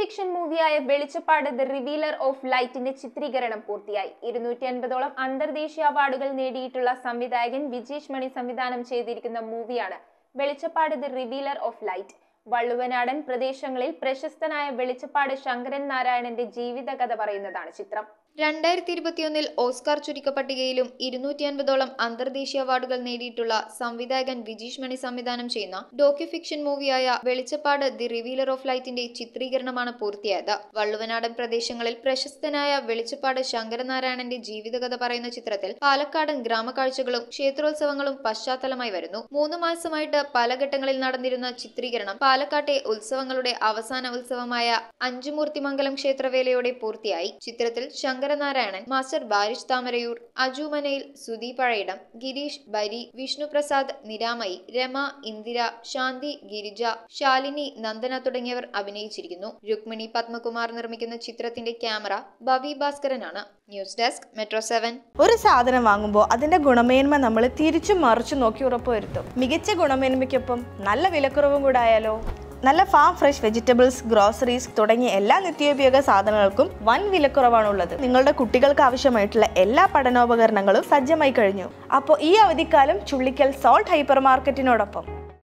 fiction മൂവിയായ വെളിച്ചപ്പാട് the revealer of ലൈറ്റിന്റെ ചിത്രീകരണം പൂർത്തിയായി ഇരുന്നൂറ്റി അൻപതോളം അന്തർദേശീയ അവാർഡുകൾ നേടിയിട്ടുള്ള സംവിധായകൻ വിജേഷ് മണി സംവിധാനം ചെയ്തിരിക്കുന്ന മൂവിയാണ് Velichappad the revealer of light വള്ളുവനാടൻ പ്രദേശങ്ങളിൽ പ്രശസ്തനായ വെളിച്ചപ്പാട് ശങ്കരൻ നാരായണന്റെ ജീവിതകഥ പറയുന്നതാണ് ചിത്രം രണ്ടായിരത്തി ഇരുപത്തിയൊന്നിൽ ഓസ്കാർ ചുരുക്ക പട്ടികയിലും ഇരുന്നൂറ്റി അൻപതോളം അന്തർദേശീയ അവാർഡുകൾ നേടിയിട്ടുള്ള സംവിധായകൻ വിജീഷ് മണി സംവിധാനം ചെയ്യുന്ന ഡോക്യുഫിക്ഷൻ മൂവിയായ വെളിച്ചപ്പാട് ദി റിവീലർ ഓഫ് ലൈറ്റിന്റെ ചിത്രീകരണമാണ് പൂർത്തിയായത് വള്ളുവനാടൻ പ്രദേശങ്ങളിൽ പ്രശസ്തനായ വെളിച്ചപ്പാട് ശങ്കരനാരായണന്റെ ജീവിതകഥ പറയുന്ന ചിത്രത്തിൽ പാലക്കാടൻ ഗ്രാമകാഴ്ചകളും ക്ഷേത്രോത്സവങ്ങളും പശ്ചാത്തലമായി വരുന്നു മൂന്ന് മാസമായിട്ട് പല ഘട്ടങ്ങളിൽ നടന്നിരുന്ന ചിത്രീകരണം പാലക്കാട്ടെ ഉത്സവങ്ങളുടെ അവസാന ഉത്സവമായ അഞ്ചുമൂർത്തിമംഗലം ക്ഷേത്രവേലയോടെ പൂർത്തിയായി ചിത്രത്തിൽ ശങ്കർ ശങ്കരനാരായണൻ മാസ്റ്റർ ബാരിഷ് താമരയൂർ അജുമനയിൽ സുധി ഗിരീഷ് ബരി വിഷ്ണുപ്രസാദ് നിരാമയി രമ ഇന്ദിര ശാന്തി ഗിരിജ ശാലിനി നന്ദന തുടങ്ങിയവർ അഭിനയിച്ചിരിക്കുന്നു രുക്മിണി പത്മകുമാർ നിർമ്മിക്കുന്ന ചിത്രത്തിന്റെ ക്യാമറ ബവി ഭാസ്കരനാണ് ന്യൂസ് ഡെസ്ക് മെട്രോ സെവൻ ഒരു സാധനം വാങ്ങുമ്പോൾ അതിന്റെ ഗുണമേന്മ നമ്മൾ തിരിച്ചു മറിച്ചു നോക്കി ഉറപ്പുവരുത്തും മികച്ച ഗുണമേന്മയ്ക്കൊപ്പം നല്ല വിലക്കുറവും കൂടായാലോ നല്ല ഫാം ഫ്രഷ് വെജിറ്റബിൾസ് ഗ്രോസറീസ് തുടങ്ങിയ എല്ലാ നിത്യോപയോഗ സാധനങ്ങൾക്കും വൻ വിലക്കുറവാണുള്ളത് നിങ്ങളുടെ കുട്ടികൾക്ക് ആവശ്യമായിട്ടുള്ള എല്ലാ പഠനോപകരണങ്ങളും സജ്ജമായി കഴിഞ്ഞു അപ്പോൾ ഈ അവധിക്കാലം ചുള്ളിക്കൽ സോൾട്ട് ഹൈപ്പർ മാർക്കറ്റിനോടൊപ്പം